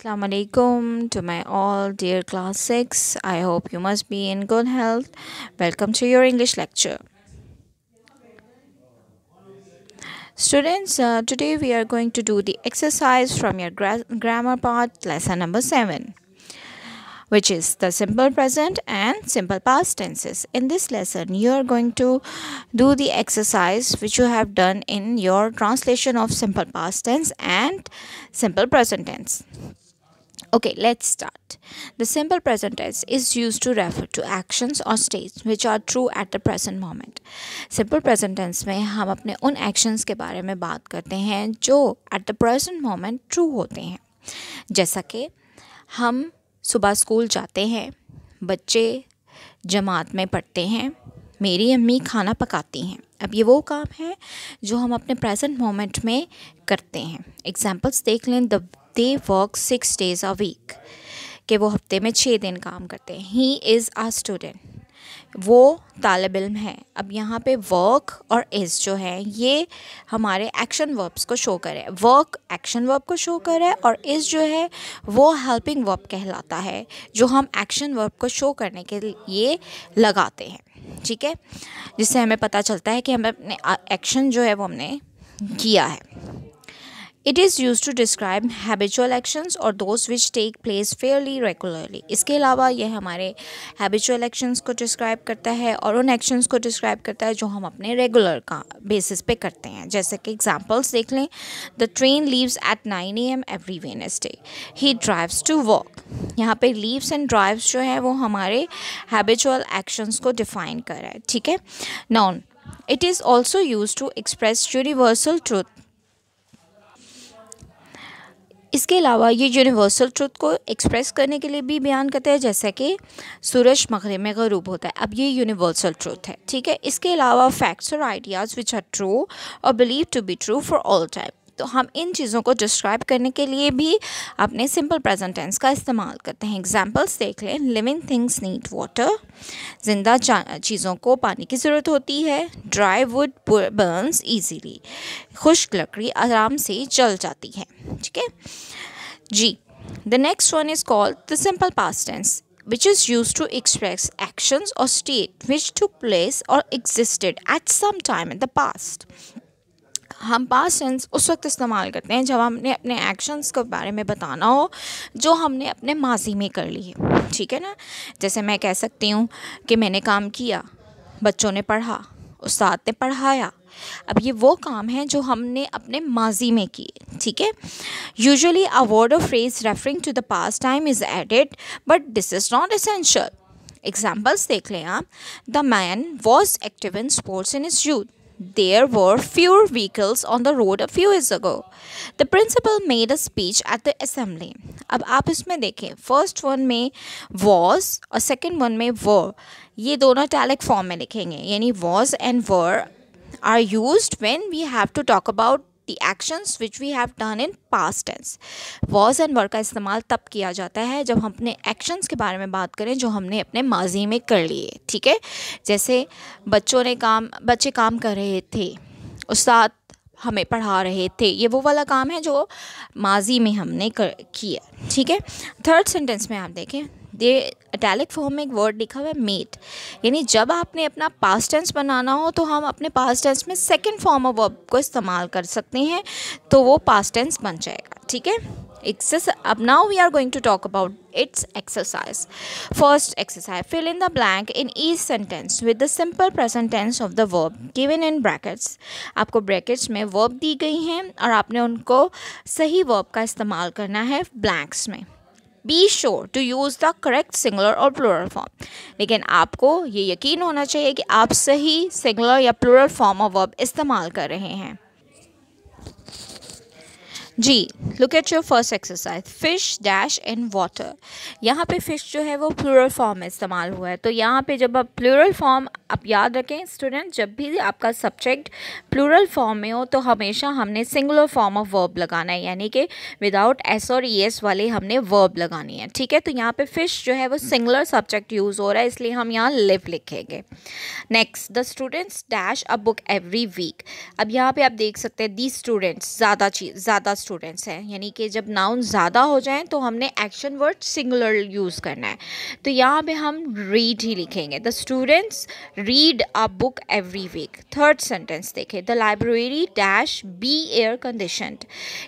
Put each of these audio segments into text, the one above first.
Assalamu alaikum to my all dear class 6. I hope you must be in good health. Welcome to your English lecture. Students, uh, today we are going to do the exercise from your gra grammar part lesson number 7 which is the simple present and simple past tenses. In this lesson, you are going to do the exercise which you have done in your translation of simple past tense and simple present tense. Okay, let's start. The simple present tense is used to refer to actions or states which are true at the present moment. Simple present tense में हम अपने उन actions के बारे में बात करते हैं जो at the present moment true होते हैं जैसा कि हम सुबह स्कूल जाते हैं बच्चे जमात में पढ़ते हैं मेरी अम्मी खाना पकाती हैं अब ये वो काम है जो हम अपने प्रेजेंट मोमेंट में करते हैं एग्जांपल्स देख लें the they work six days a week के वो हफ्ते में छः दिन काम करते हैं ही इज़ आ स्टूडेंट वो तालब इम है अब यहाँ पे वर्क और इज़ जो है ये हमारे एक्शन वर्ब्स को शो करे वर्क एक्शन वर्ब को शो करे और इज़ जो है वो हेल्पिंग वर्ब कहलाता है जो हम एक्शन वर्ब को शो करने के लिए लगाते हैं ठीक है जिससे हमें पता चलता है कि हमें अपने एक्शन जो है वो हमने किया है it is used to describe habitual actions और those which take place fairly regularly इसके अलावा यह हमारे हैबिचुअल एक्शंस को डिस्क्राइब करता है और उन एक्शंस को डिस्क्राइब करता है जो हम अपने रेगुलर का बेसिस पे करते हैं जैसे कि एग्जाम्पल्स देख लें the train leaves at nine A M every Wednesday he drives to work यहाँ पे लीव्स एंड ड्राइव्स जो है वो हमारे हैबिचुअल एक्शंस को डिफाइन कर रहा है ठीक है नॉन it is also used to express universal truth इसके अलावा ये यूनिवर्सल ट्रुथ को एक्सप्रेस करने के लिए भी बयान करता है जैसा कि सूरज मगरब में गरूब होता है अब ये यूनिवर्सल ट्रुथ है ठीक है इसके अलावा फैक्ट्स और आइडियाज़ विच आर ट्रू और believe to be true for all time तो हम इन चीज़ों को डिस्क्राइब करने के लिए भी अपने सिंपल प्रेजेंट टेंस का इस्तेमाल करते हैं एग्जाम्पल्स देख लें लिविंग थिंग्स नीड वाटर जिंदा चीज़ों को पानी की ज़रूरत होती है ड्राई वुड बर्न्स ईजीली खुश्क लकड़ी आराम से जल जाती है ठीक है जी the next one is called the simple past tense which is used to express actions or state which took place or existed at some time in the past. हम पास टेंस उस वक्त इस्तेमाल करते हैं जब हमने अपने एक्शंस के बारे में बताना हो जो हमने अपने माजी में कर लिए ठीक है ना जैसे मैं कह सकती हूँ कि मैंने काम किया बच्चों ने पढ़ा उस्ताद ने पढ़ाया अब ये वो काम है जो हमने अपने माजी में किए ठीक है usually a word of phrase referring to the past time is added but this is not essential examples देख लें आप the man was active in sports in his youth there were fewer vehicles on the road a few years ago. The principal made a speech at the assembly. अब आप इसमें देखें First one में was और second one में were ये दोनों italic form में लिखेंगे यानी was and were are used when we have to talk about the actions which we have done in past tense was and were का इस्तेमाल तब किया जाता है जब हम अपने actions के बारे में बात करें जो हमने अपने माजी में कर लिए ठीक है जैसे बच्चों ने काम बच्चे काम कर रहे थे उस्ताद हमें पढ़ा रहे थे ये वो वाला काम है जो माजी में हमने कर किया ठीक है थर्ड सेंटेंस में आप देखें ये अटैलिक फॉर्म में एक वर्ड लिखा हुआ है मेट यानी जब आपने अपना पास्ट टेंस बनाना हो तो हम अपने पास्ट टेंस में सेकेंड फॉर्म ऑफ वर्ब को इस्तेमाल कर सकते हैं तो वो पास्ट टेंस बन जाएगा ठीक है एक्सरस अब now we are going to talk about its exercise first exercise fill in the blank in each sentence with the simple present tense of the verb given in brackets आपको brackets में verb दी गई हैं और आपने उनको सही verb का इस्तेमाल करना है ब्लैंक्स में be sure to use the correct singular और प्लूरल फॉर्म लेकिन आपको ये यकीन होना चाहिए कि आप सही सिंगुलर या प्लूरल फॉर्म ऑफ वर्ब इस्तेमाल कर रहे हैं जी look at your first exercise fish dash in water यहाँ पे फ़िश जो है वो प्लूरल फॉर्म में इस्तेमाल हुआ है तो यहाँ पे जब आप प्लूरल फॉर्म आप याद रखें स्टूडेंट जब भी आपका सब्जेक्ट प्लूरल फॉर्म में हो तो हमेशा हमने सिंगुलर फॉर्म ऑफ वर्ब लगाना है यानी कि विदाउट एस और ई एस वाले हमने वर्ब लगानी है ठीक है तो यहाँ पे फ़िश जो है वो सिंगुलर सब्जेक्ट यूज़ हो रहा है इसलिए हम यहाँ लिव लिखेंगे next the students dash a book every week अब यहाँ पर आप देख सकते हैं दी स्टूडेंट्स ज़्यादा चीज़ ज़्यादा स्टूडेंट्स हैं यानी कि जब नाउन ज़्यादा हो जाएं तो हमने एक्शन वर्ड सिंगुलर यूज़ करना है तो यहाँ पे हम रीड ही लिखेंगे the students read a book every week third sentence देखें the library dash be air condition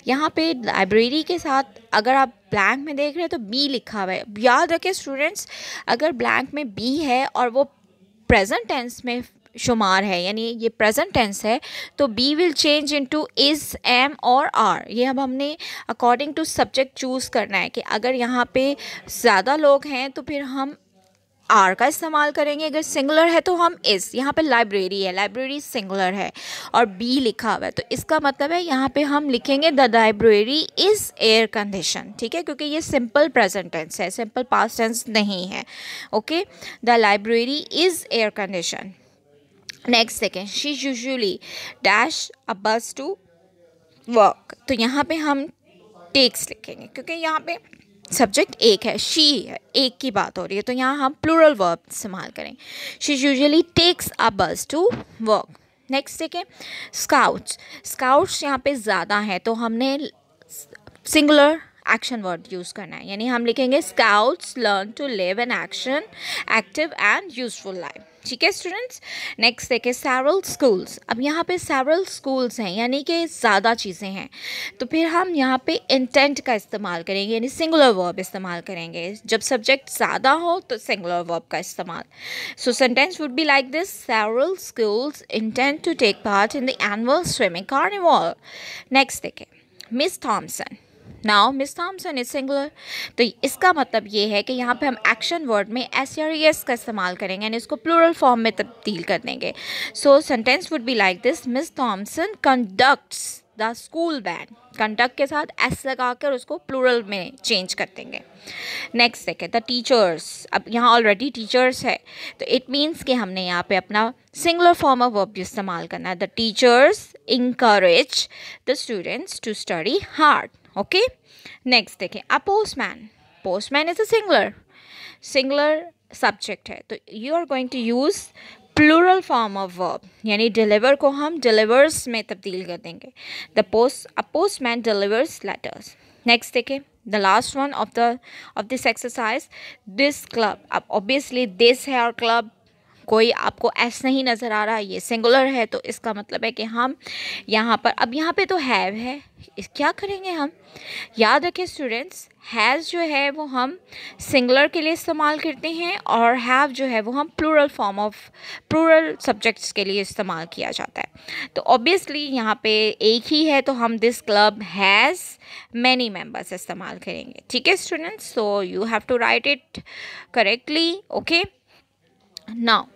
यहाँ पे लाइब्रेरी के साथ अगर आप ब्लैंक में देख रहे हैं तो बी लिखा हुआ है याद रखें स्टूडेंट्स अगर ब्लैंक में बी है और वो प्रेजेंट टेंस में शुमार है यानी ये प्रेजेंट टेंस है तो be will change into is am और आर ये अब हमने अकॉर्डिंग टू सब्जेक्ट चूज़ करना है कि अगर यहाँ पे ज़्यादा लोग हैं तो फिर हम आर का इस्तेमाल करेंगे अगर सिंगुलर है तो हम इस यहाँ पे लाइब्रेरी है लाइब्रेरी सिंगुलर है और बी लिखा हुआ है तो इसका मतलब है यहाँ पे हम लिखेंगे the library is air condition ठीक है क्योंकि ये सिंपल प्रेजेंट टेंस है सिंपल पास्ट टेंस नहीं है okay the library is air condition next देखें she usually dash a bus to work तो यहाँ पे हम टेक्स लिखेंगे क्योंकि यहाँ पे सब्जेक्ट एक है शी है एक की बात हो रही है तो यहाँ हम प्लूरल वर्ब इस्तेमाल करें she usually takes a bus to work next देखें स्काउट्स स्काउट्स यहाँ पे ज़्यादा हैं तो हमने सिंगुलर एक्शन वर्ड यूज़ करना है यानी हम लिखेंगे scouts learn to live an action active and useful life ठीक है स्टूडेंट्स नेक्स्ट देखें सैवरल स्कूल्स अब यहाँ पे सैवरल स्कूल्स हैं यानी कि ज़्यादा चीज़ें हैं तो फिर हम यहाँ पे इंटेंट का इस्तेमाल करेंगे यानी सिंगुलर वर्ब इस्तेमाल करेंगे जब सब्जेक्ट ज़्यादा हो तो सिंगुलर वर्ब का इस्तेमाल so sentence would be like this several schools intent to take part in the annual swimming carnival next देखें miss Thomson now miss Thomson is singular तो इसका मतलब ये है कि यहाँ पे हम एक्शन वर्ड में एस आर एस का इस्तेमाल करेंगे यानी इसको प्लूरल फॉर्म में तब्दील कर देंगे so sentence would be like this miss Thomson conducts the school band conduct के साथ एस लगा कर उसको प्लूरल में चेंज कर देंगे नेक्स्ट देखें द टीचर्स अब यहाँ ऑलरेडी टीचर्स है तो इट मीन्स कि हमने यहाँ पे अपना सिंगुलर फॉर्म ऑफ वर्ब इस्तेमाल करना है the teachers encourage the students to study hard okay next देखें a postman postman is a singular singular subject है तो you are going to use plural form of verb यानी deliver को हम delivers में तब्दील कर देंगे the post a man delivers letters next देखें the last one of the of this exercise this club अब ऑब्वियसली दिस है और क्लब कोई आपको एस नहीं नज़र आ रहा ये सिंगुलर है तो इसका मतलब है कि हम यहाँ पर अब यहाँ पे तो हैव है इस क्या करेंगे हम याद रखें स्टूडेंट्स हैज़ जो है वो हम सिंगुलर के लिए इस्तेमाल करते हैं और हैव जो है वो हम plural form of plural subjects के लिए इस्तेमाल किया जाता है तो ऑब्वियसली यहाँ पे एक ही है तो हम this club has many members इस्तेमाल करेंगे ठीक है students so you have to write it correctly okay now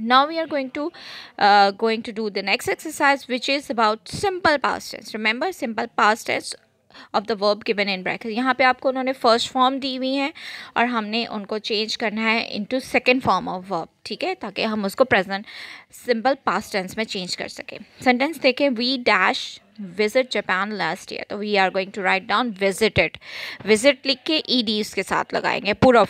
now we are going to uh, going to do the next exercise which is about simple past tense remember simple past tense of the verb given in bracket यहाँ पे आपको उन्होंने first form दी हुई है और हमने उनको change करना है into second form of verb ठीक है ताकि हम उसको प्रेजेंट सिंपल पास्ट टेंस में चेंज कर सकें सेंटेंस देखें we dash visit Japan last year तो we are going to write down visited visit लिख के ई e डी इसके साथ लगाएंगे पूरा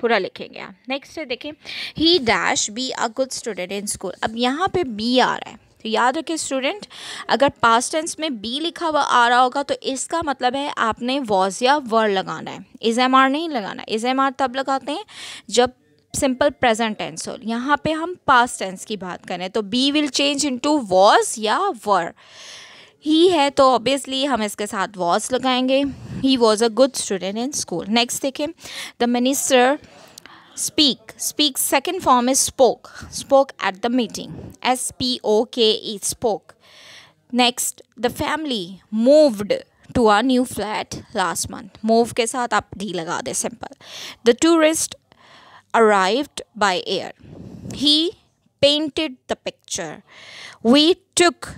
पूरा लिखेंगे आप नेक्स्ट देखें he dash be a good student in school अब यहाँ पे बी आ रहा है तो याद रखें स्टूडेंट अगर पास्ट टेंस में बी लिखा हुआ आ रहा होगा तो इसका मतलब है आपने वॉज या वर लगाना है इज एम आर नहीं लगाना इज एम आर तब लगाते हैं जब सिंपल प्रेजेंट टेंस हो यहाँ पे हम पास्ट टेंस की बात करें तो be will change into was या वर ही है तो ऑब्वियसली हम इसके साथ वॉज लगाएंगे He was a good student in school. Next, take him. The minister speak speak second form is spoke spoke at the meeting s p o k e spoke next the family moved to a new flat last month move के साथ आप d लगा दे simple the tourist arrived by air he painted the picture we took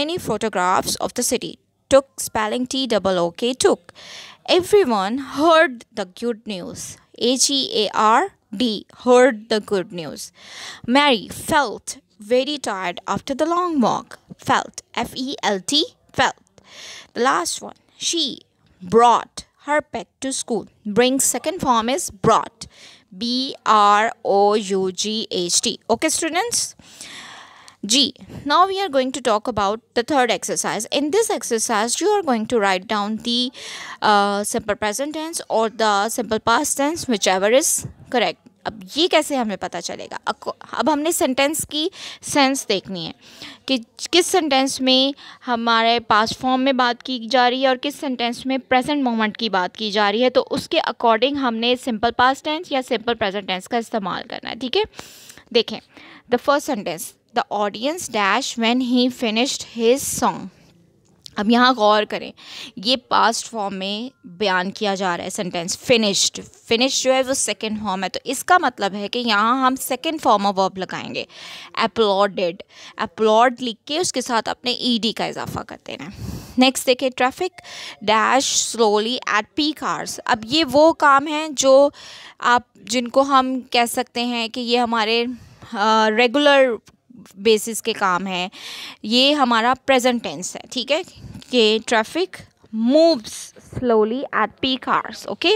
many photographs of the city took, spelling T double O K took. Everyone heard the good news. H E A R D heard the good news. Mary felt very tired after the long walk. Felt F E L T felt. The last one. She brought her pet to school. Bring second form is brought. B R O U G H T. Okay, students. जी now we are going to talk about the third exercise in this exercise you are going to write down the simple present tense और the simple past tense whichever is correct अब ये कैसे हमें पता चलेगा अब हमने sentence की सेंस देखनी है कि किस सेंटेंस में हमारे पास्ट फॉर्म में बात की जा रही है और किस सेंटेंस में प्रेजेंट मोमेंट की बात की जा रही है तो उसके अकॉर्डिंग हमने सिंपल पास्ट टेंस या सिंपल प्रेजेंट टेंस का इस्तेमाल करना है ठीक है देखें the first sentence the audience dash when he finished his song अब यहाँ गौर करें ये पास्ट फॉर्म में बयान किया जा रहा है सेंटेंस फिनिश्ड फिनिश जो है वो सेकेंड फॉर्म है तो इसका मतलब है कि यहाँ हम सेकेंड फॉर्म ऑफ वर्ब लगाएंगे अप्लॉडेड अप्लॉड लिख के उसके साथ अपने ईडी e का इजाफा करते हैं नेक्स्ट देखिए traffic dash slowly at peak hours अब ये वो काम है जो आप जिनको हम कह सकते हैं कि ये हमारे रेगुलर बेसिस के काम है ये हमारा प्रेजेंट टेंस है ठीक है कि traffic moves slowly at peak hours okay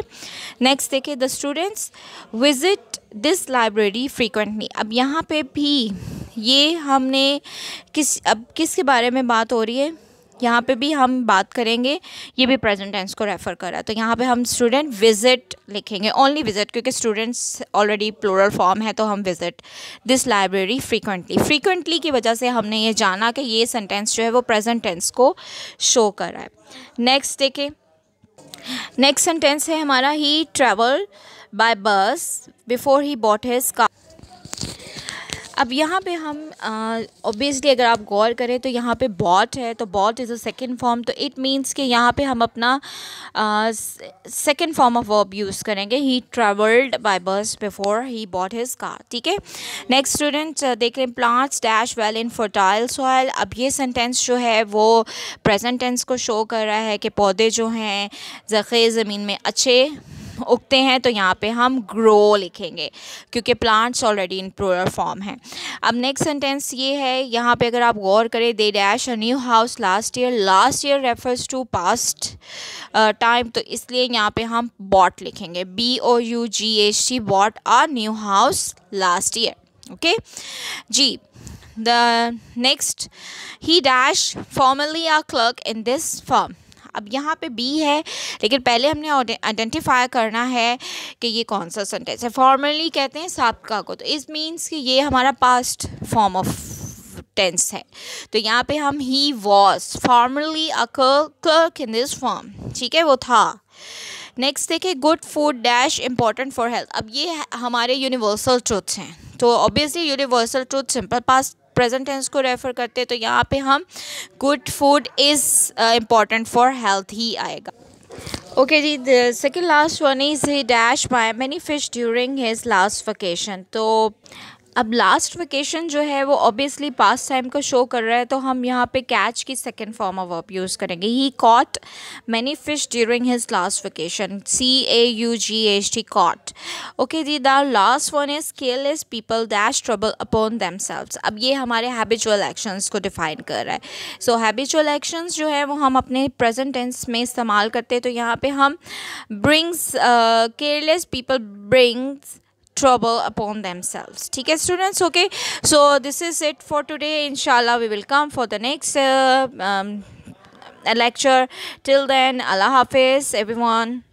next देखिए the students visit this library frequently अब यहाँ पे भी ये हमने किस अब किसके बारे में बात हो रही है यहाँ पे भी हम बात करेंगे ये भी प्रेजेंट टेंस को रेफ़र कर रहा है तो यहाँ पे हम स्टूडेंट विज़िट लिखेंगे ओनली विज़िट क्योंकि स्टूडेंट्स ऑलरेडी प्लोरल फॉर्म है तो हम visit this library frequently frequently की वजह से हमने ये जाना कि ये सेंटेंस जो है वो प्रेजेंट टेंस को शो कर रहा है नेक्स्ट देखें नेक्स्ट सेंटेंस है हमारा he travel by bus before he bought his car अब यहाँ पे हम ओबियसली अगर आप गौर करें तो यहाँ पे बॉट है तो bought is a second form तो इट मीन्स कि यहाँ पे हम अपना second form of verb use करेंगे he travelled by bus before he bought his car ठीक है नेक्स्ट स्टूडेंट देख हैं plants dash well in fertile soil अब ये सेंटेंस जो है वो प्रेजेंट टेंस को शो कर रहा है कि पौधे जो हैं ज़ख़े ज़मीन में अच्छे उगते हैं तो यहाँ पे हम ग्रो लिखेंगे क्योंकि plants already in plural form है अब नेक्स्ट सेंटेंस ये है यहाँ पे अगर आप गौर करें they dash a new house last year last year refers to past time तो इसलिए यहाँ पे हम बॉट लिखेंगे B O U G H T bought a new house last year okay जी the next he dash formerly a clerk in this form अब यहाँ पे बी है लेकिन पहले हमने आइडेंटिफाई करना है कि ये कौन सा सेंटेंस है फॉर्मली कहते हैं सबका को तो इस मीन्स कि ये हमारा पास्ट फॉर्म ऑफ टेंस है तो यहाँ पे हम he was formerly a clerk in this form ठीक है वो था नेक्स्ट देखे good food dash important for health अब ये हमारे यूनिवर्सल ट्रुथ्स हैं तो obviously universal truth simple past present tense को रेफ़र करते हैं तो यहाँ पे हम good food is important for health ही आएगा ओके जी the second last one is he dash buy many fish during his last vacation तो अब लास्ट वेकेशन जो है वो ऑब्वियसली पास टाइम को शो कर रहा है तो हम यहाँ पे कैच की second form of verb use करेंगे he caught many fish during his last vacation C A U G H T caught okay the the last one is careless people dash trouble upon them अब ये हमारे habitual actions को define कर रहा है सो habitual actions जो है वो हम अपने प्रेजेंट टेंस में इस्तेमाल करते हैं तो यहाँ पे हम brings careless people brings trouble upon themselves okay students okay so this is it for today inshallah we will come for the next uh, um, lecture till then allah hafiz everyone